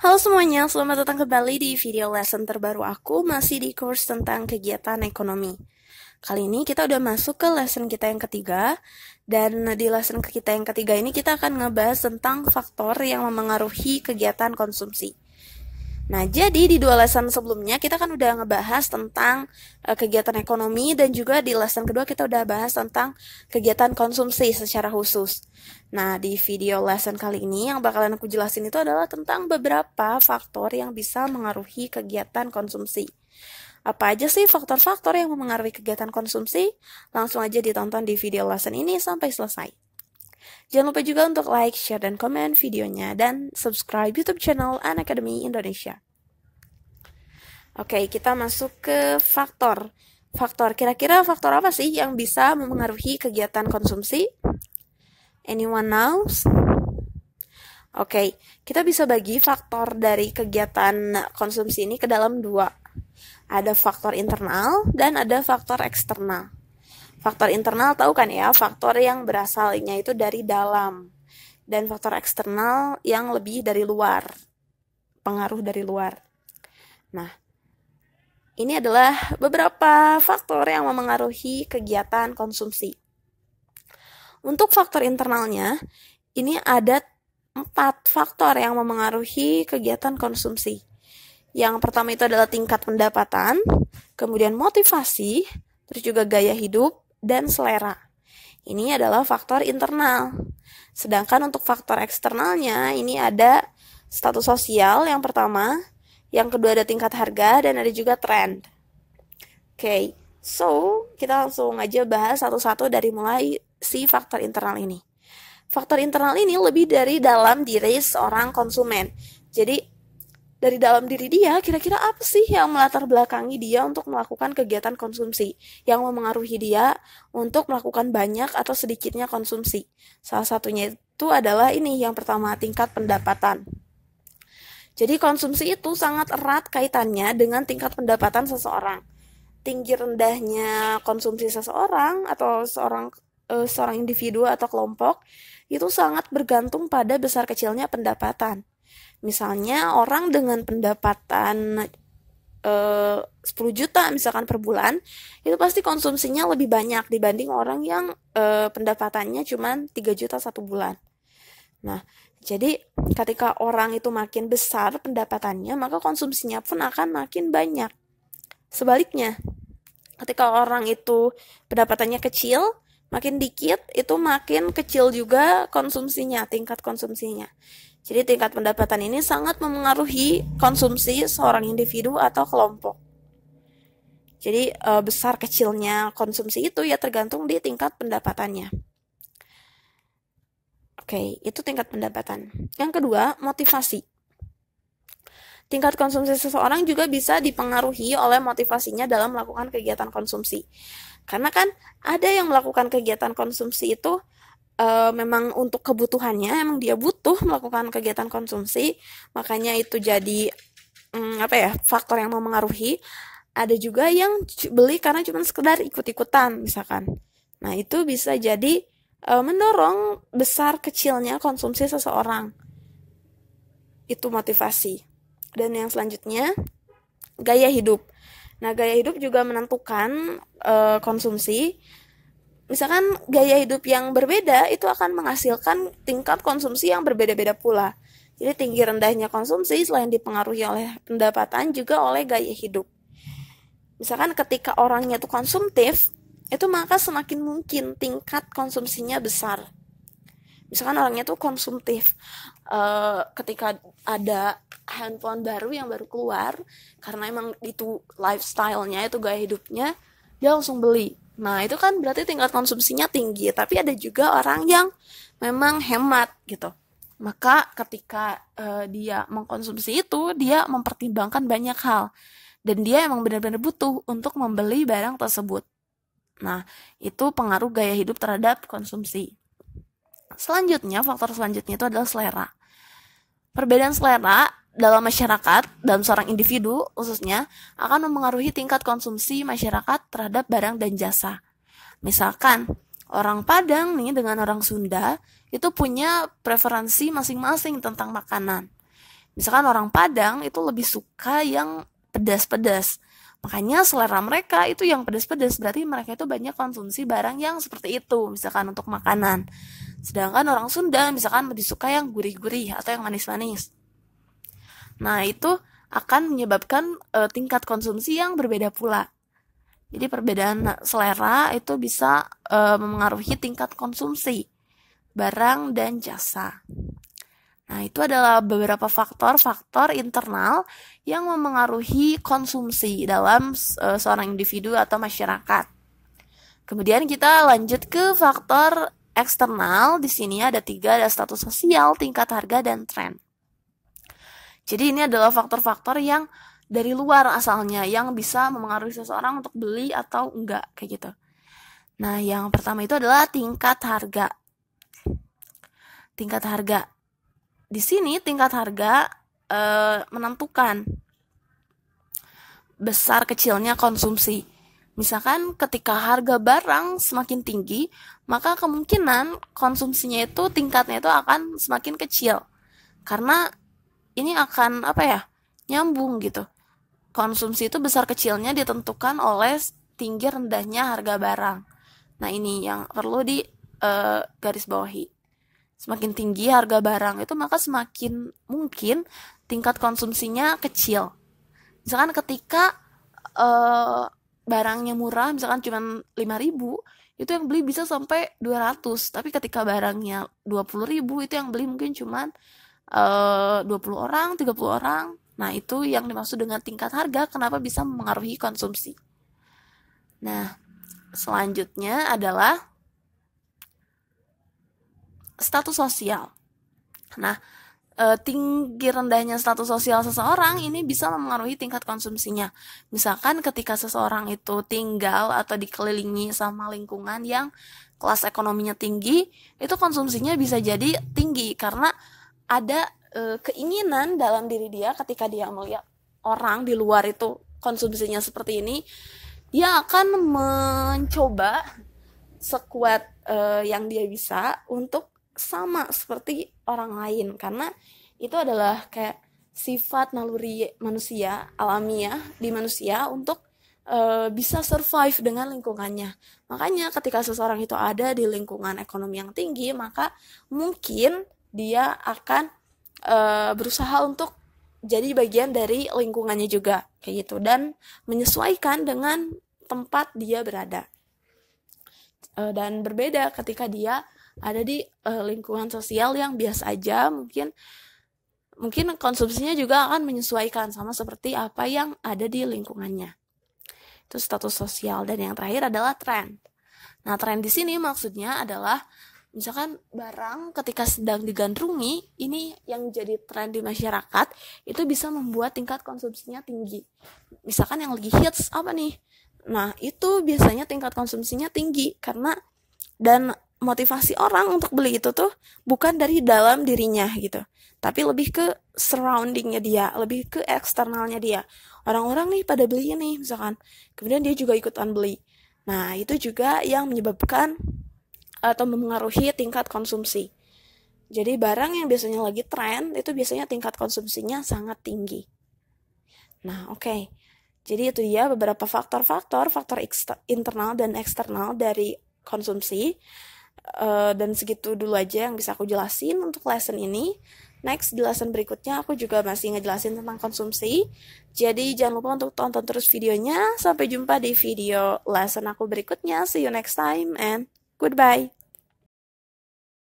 Halo semuanya, selamat datang kembali di video lesson terbaru aku masih di course tentang kegiatan ekonomi. Kali ini kita udah masuk ke lesson kita yang ketiga dan di lesson kita yang ketiga ini kita akan ngebahas tentang faktor yang memengaruhi kegiatan konsumsi. Nah, jadi di dua lesson sebelumnya kita kan udah ngebahas tentang uh, kegiatan ekonomi dan juga di lesson kedua kita udah bahas tentang kegiatan konsumsi secara khusus. Nah, di video lesson kali ini yang bakalan aku jelasin itu adalah tentang beberapa faktor yang bisa mengaruhi kegiatan konsumsi. Apa aja sih faktor-faktor yang memengaruhi kegiatan konsumsi? Langsung aja ditonton di video lesson ini sampai selesai. Jangan lupa juga untuk like, share, dan komen videonya, dan subscribe YouTube channel An Academy Indonesia. Oke, kita masuk ke faktor. Faktor, kira-kira faktor apa sih yang bisa mempengaruhi kegiatan konsumsi? Anyone knows? Oke, okay, kita bisa bagi faktor dari kegiatan konsumsi ini ke dalam dua. Ada faktor internal dan ada faktor eksternal. Faktor internal tahu kan ya, faktor yang berasalnya itu dari dalam dan faktor eksternal yang lebih dari luar, pengaruh dari luar. Nah, ini adalah beberapa faktor yang memengaruhi kegiatan konsumsi. Untuk faktor internalnya, ini ada empat faktor yang memengaruhi kegiatan konsumsi. Yang pertama itu adalah tingkat pendapatan, kemudian motivasi, terus juga gaya hidup, dan selera. Ini adalah faktor internal. Sedangkan untuk faktor eksternalnya ini ada status sosial yang pertama, yang kedua ada tingkat harga dan ada juga trend. Oke, okay, so kita langsung aja bahas satu-satu dari mulai si faktor internal ini. Faktor internal ini lebih dari dalam diri seorang konsumen. Jadi dari dalam diri dia, kira-kira apa sih yang melatar belakangi dia untuk melakukan kegiatan konsumsi yang memengaruhi dia untuk melakukan banyak atau sedikitnya konsumsi. Salah satunya itu adalah ini yang pertama, tingkat pendapatan. Jadi konsumsi itu sangat erat kaitannya dengan tingkat pendapatan seseorang. Tinggi rendahnya konsumsi seseorang atau seorang eh, seorang individu atau kelompok itu sangat bergantung pada besar kecilnya pendapatan. Misalnya orang dengan pendapatan eh, uh, 10 juta misalkan per bulan, itu pasti konsumsinya lebih banyak dibanding orang yang uh, pendapatannya cuma 3 juta satu bulan. Nah, jadi ketika orang itu makin besar pendapatannya, maka konsumsinya pun akan makin banyak. Sebaliknya, ketika orang itu pendapatannya kecil, makin dikit itu makin kecil juga konsumsinya, tingkat konsumsinya. Jadi tingkat pendapatan ini sangat memengaruhi konsumsi seorang individu atau kelompok. Jadi eh, besar kecilnya konsumsi itu ya tergantung di tingkat pendapatannya. Oke, itu tingkat pendapatan. Yang kedua, motivasi. Tingkat konsumsi seseorang juga bisa dipengaruhi oleh motivasinya dalam melakukan kegiatan konsumsi. Karena kan ada yang melakukan kegiatan konsumsi itu uh, memang untuk kebutuhannya emang dia butuh melakukan kegiatan konsumsi makanya itu jadi um, apa ya faktor yang memengaruhi ada juga yang beli karena cuma sekedar ikut-ikutan misalkan nah itu bisa jadi uh, mendorong besar kecilnya konsumsi seseorang itu motivasi dan yang selanjutnya gaya hidup nah gaya hidup juga menentukan uh, konsumsi misalkan gaya hidup yang berbeda itu akan menghasilkan tingkat konsumsi yang berbeda-beda pula. Jadi tinggi rendahnya konsumsi selain dipengaruhi oleh pendapatan juga oleh gaya hidup. Misalkan ketika orangnya itu konsumtif, itu maka semakin mungkin tingkat konsumsinya besar. Misalkan orangnya itu konsumtif, e, ketika ada handphone baru yang baru keluar, karena emang itu lifestyle-nya, itu gaya hidupnya, dia langsung beli Nah, itu kan berarti tingkat konsumsinya tinggi, tapi ada juga orang yang memang hemat gitu. Maka ketika uh, dia mengkonsumsi itu, dia mempertimbangkan banyak hal dan dia emang benar-benar butuh untuk membeli barang tersebut. Nah, itu pengaruh gaya hidup terhadap konsumsi. Selanjutnya, faktor selanjutnya itu adalah selera. Perbedaan selera dalam masyarakat, dalam seorang individu khususnya, akan mempengaruhi tingkat konsumsi masyarakat terhadap barang dan jasa. Misalkan, orang Padang nih dengan orang Sunda itu punya preferensi masing-masing tentang makanan. Misalkan orang Padang itu lebih suka yang pedas-pedas. Makanya selera mereka itu yang pedas-pedas berarti mereka itu banyak konsumsi barang yang seperti itu, misalkan untuk makanan. Sedangkan orang Sunda misalkan lebih suka yang gurih-gurih atau yang manis-manis. Nah, itu akan menyebabkan uh, tingkat konsumsi yang berbeda pula. Jadi perbedaan selera itu bisa uh, memengaruhi tingkat konsumsi barang dan jasa. Nah, itu adalah beberapa faktor-faktor internal yang memengaruhi konsumsi dalam uh, seorang individu atau masyarakat. Kemudian kita lanjut ke faktor eksternal. Di sini ada tiga, ada status sosial, tingkat harga, dan tren. Jadi ini adalah faktor-faktor yang dari luar asalnya yang bisa mempengaruhi seseorang untuk beli atau enggak kayak gitu. Nah, yang pertama itu adalah tingkat harga. Tingkat harga. Di sini tingkat harga e, menentukan besar kecilnya konsumsi. Misalkan ketika harga barang semakin tinggi, maka kemungkinan konsumsinya itu tingkatnya itu akan semakin kecil. Karena ini akan apa ya nyambung gitu konsumsi itu besar kecilnya ditentukan oleh tinggi rendahnya harga barang nah ini yang perlu di uh, garis bawahi semakin tinggi harga barang itu maka semakin mungkin tingkat konsumsinya kecil misalkan ketika uh, barangnya murah misalkan cuma 5000 itu yang beli bisa sampai 200 tapi ketika barangnya 20000 itu yang beli mungkin cuma 20 eh, orang, 30 orang. Nah, itu yang dimaksud dengan tingkat harga kenapa bisa mempengaruhi konsumsi. Nah, selanjutnya adalah status sosial. Nah, eh, tinggi rendahnya status sosial seseorang ini bisa mempengaruhi tingkat konsumsinya. Misalkan ketika seseorang itu tinggal atau dikelilingi sama lingkungan yang kelas ekonominya tinggi, itu konsumsinya bisa jadi tinggi karena ada e, keinginan dalam diri dia ketika dia melihat orang di luar itu konsumsinya seperti ini dia akan mencoba sekuat e, yang dia bisa untuk sama seperti orang lain karena itu adalah kayak sifat naluri manusia alamiah di manusia untuk e, bisa survive dengan lingkungannya. Makanya ketika seseorang itu ada di lingkungan ekonomi yang tinggi, maka mungkin dia akan e, berusaha untuk jadi bagian dari lingkungannya juga kayak gitu dan menyesuaikan dengan tempat dia berada e, dan berbeda ketika dia ada di e, lingkungan sosial yang biasa aja mungkin mungkin konsumsinya juga akan menyesuaikan sama seperti apa yang ada di lingkungannya itu status sosial dan yang terakhir adalah tren nah tren di sini maksudnya adalah misalkan barang ketika sedang digandrungi ini yang jadi tren di masyarakat itu bisa membuat tingkat konsumsinya tinggi misalkan yang lagi hits apa nih nah itu biasanya tingkat konsumsinya tinggi karena dan motivasi orang untuk beli itu tuh bukan dari dalam dirinya gitu tapi lebih ke surroundingnya dia lebih ke eksternalnya dia orang-orang nih pada beli nih misalkan kemudian dia juga ikutan beli nah itu juga yang menyebabkan atau mempengaruhi tingkat konsumsi. Jadi barang yang biasanya lagi tren itu biasanya tingkat konsumsinya sangat tinggi. Nah, oke. Okay. Jadi itu dia ya beberapa faktor-faktor, faktor internal dan eksternal dari konsumsi. Uh, dan segitu dulu aja yang bisa aku jelasin untuk lesson ini. Next, di lesson berikutnya aku juga masih ngejelasin tentang konsumsi. Jadi jangan lupa untuk tonton terus videonya. Sampai jumpa di video lesson aku berikutnya. See you next time and Goodbye.